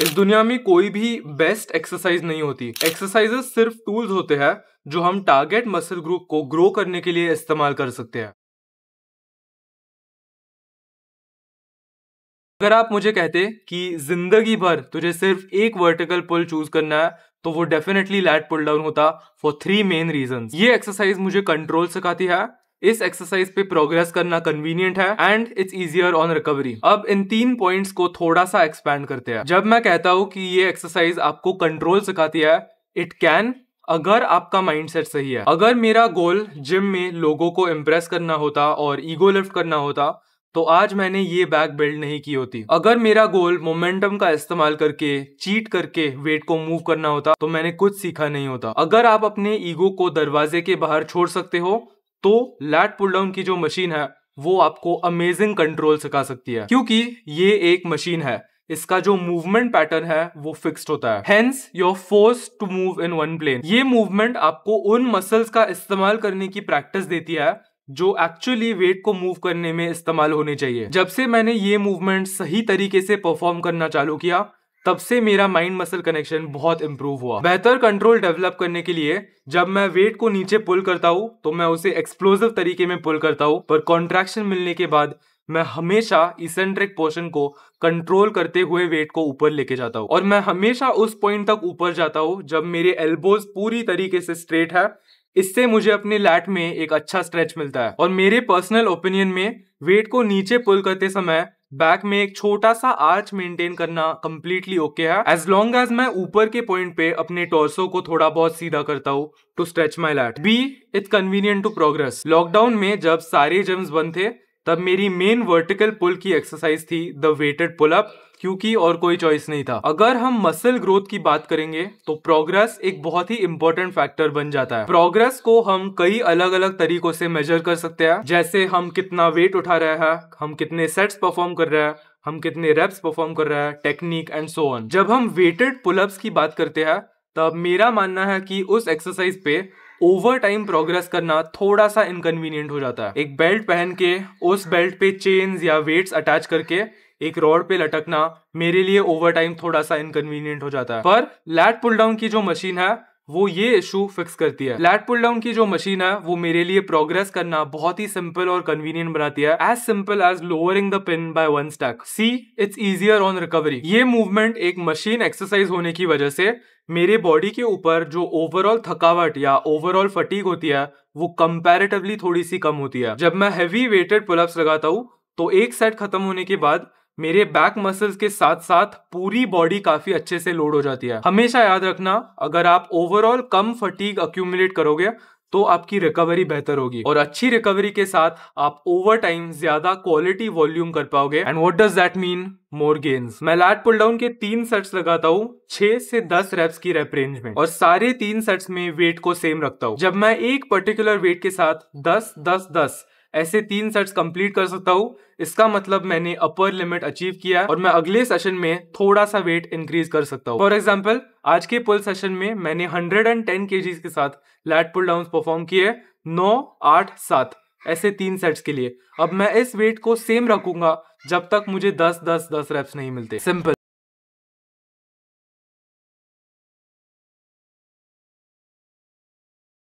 इस दुनिया में कोई भी बेस्ट एक्सरसाइज नहीं होती एक्सरसाइजेस सिर्फ टूल्स होते हैं जो हम टारगेट मसल ग्रुप को ग्रो करने के लिए इस्तेमाल कर सकते हैं अगर आप मुझे कहते कि जिंदगी भर तुझे सिर्फ एक वर्टिकल पुल चूज करना है तो वो डेफिनेटली लैट पुल डाउन होता फॉर थ्री मेन रीजन ये एक्सरसाइज मुझे कंट्रोल सिखाती है इस एक्सरसाइज पे प्रोग्रेस करना कन्वीनियंट है and it's easier on recovery अब इन तीन पॉइंट्स को थोड़ा सा एक्सपैंड करते हैं जब मैं कहता हूं कि ये एक्सरसाइज आपको कंट्रोल सिखाती है इट कैन अगर आपका माइंडसेट सही है अगर मेरा गोल जिम में लोगों को इम्प्रेस करना होता और ईगो लिफ्ट करना होता तो आज मैंने ये बैक बिल्ड नहीं की होती अगर मेरा गोल मोमेंटम का इस्तेमाल करके चीट करके वेट को मूव करना होता तो मैंने कुछ सीखा नहीं होता अगर आप अपने ईगो को दरवाजे के बाहर छोड़ सकते हो तो लैट पुल डाउन की जो मशीन है वो आपको अमेजिंग कंट्रोल सिखा सकती है क्योंकि ये एक मशीन है इसका जो मूवमेंट पैटर्न है वो फिक्स्ड होता है hence your force to move in one plane ये मूवमेंट आपको उन मसल्स का इस्तेमाल करने की प्रैक्टिस देती है जो एक्चुअली वेट को मूव करने में इस्तेमाल होने चाहिए जब से मैंने ये मूवमेंट सही तरीके से परफॉर्म करना चालू किया तब से मेरा माइंड मसल कनेक्शन बहुत इंप्रूव हुआ बेहतर कंट्रोल डेवलप करने के लिए जब मैं वेट को नीचे पुल करता हूँ तो मैं उसे एक्सप्लोजिव तरीके में पुल करता हूँ पर कॉन्ट्रैक्शन मिलने के बाद मैं हमेशा इसेंट्रिक पोर्शन को कंट्रोल करते हुए वेट को ऊपर लेके जाता हूँ और मैं हमेशा उस पॉइंट तक ऊपर जाता हूँ जब मेरे एल्बोज पूरी तरीके से स्ट्रेट है इससे मुझे अपने लैट में एक अच्छा स्ट्रेच मिलता है और मेरे पर्सनल ओपिनियन में वेट को नीचे पुल करते समय बैक में एक छोटा सा आर्च मेंटेन करना कंप्लीटली ओके है एज लॉन्ग एज मैं ऊपर के पॉइंट पे अपने टोर्सो को थोड़ा बहुत सीधा करता हूँ to stretch my lat B it's convenient to progress lockdown में जब सारे जिम्स बंद थे तब मेरी मेन वर्टिकल पुल की एक्सरसाइज थी द वेटेड पुल अप क्योंकि और कोई चॉइस नहीं था अगर हम मसल ग्रोथ की बात करेंगे तो प्रोग्रेस एक बहुत ही इंपॉर्टेंट फैक्टर बन जाता है प्रोग्रेस को हम कई अलग अलग तरीकों से मेजर कर सकते हैं जैसे हम कितना वेट उठा रहे हैं हम कितने सेट्स परफॉर्म कर रहे हैं हम कितने रेप्स परफॉर्म कर रहे हैं टेक्निक एंड सो ऑन जब हम वेटेड पुलअप्स की बात करते हैं तब मेरा मानना है कि उस एक्सरसाइज पे ओवर टाइम प्रोग्रेस करना थोड़ा सा इनकन्वीनियंट हो जाता है एक बेल्ट पहन के उस बेल्ट पे चेन्स या वेट्स अटैच करके एक रॉड पे लटकना मेरे लिए ओवर टाइम थोड़ा सा इनकन्वीनियंट हो जाता है पर लैट पुल डाउन की जो मशीन है वो ये इशू फिक्स करती है लैट पुल डाउन की जो मशीन है वो मेरे लिए प्रोग्रेस करना बहुत ही सिंपल और कन्वीनियंट बनाती है as simple as lowering the pin by one stack C it's easier on recovery ये मूवमेंट एक मशीन एक्सरसाइज होने की वजह से मेरे बॉडी के ऊपर जो ओवरऑल थकावट या ओवरऑल फटीक होती है वो कंपेरेटिवली थोड़ी सी कम होती है जब मैं हैवी वेटेड पुलअप्स लगाता हूँ तो एक सेट खत्म होने के बाद मेरे बैक मसल्स के साथ साथ पूरी बॉडी काफी अच्छे से लोड हो जाती है हमेशा याद रखना अगर आप ओवरऑल कम फटीक अक्यूमुलेट करोगे तो आपकी रिकवरी बेहतर होगी और अच्छी रिकवरी के साथ आप ओवर टाइम ज्यादा क्वालिटी वॉल्यूम कर पाओगे and what does that mean more gains मैं लैट पुल डाउन के तीन सेट्स लगाता हूँ छह से दस रेप्स की रेप रेंज में और सारे तीन सेट्स में वेट को सेम रखता हूँ जब मैं एक पर्टिकुलर वेट के साथ दस दस दस ऐसे तीन सेट्स कंप्लीट कर सकता हूँ इसका मतलब मैंने अपर लिमिट अचीव किया और मैं अगले सेशन में थोड़ा सा वेट इंक्रीज कर सकता हूँ फॉर एग्जाम्पल आज के पुल सेशन में मैंने 110 केजीज के साथ लैट पुल डाउन परफॉर्म किए नौ आठ सात ऐसे तीन सेट्स के लिए अब मैं इस वेट को सेम रखूंगा जब तक मुझे दस दस दस रेप्स नहीं मिलते सिंपल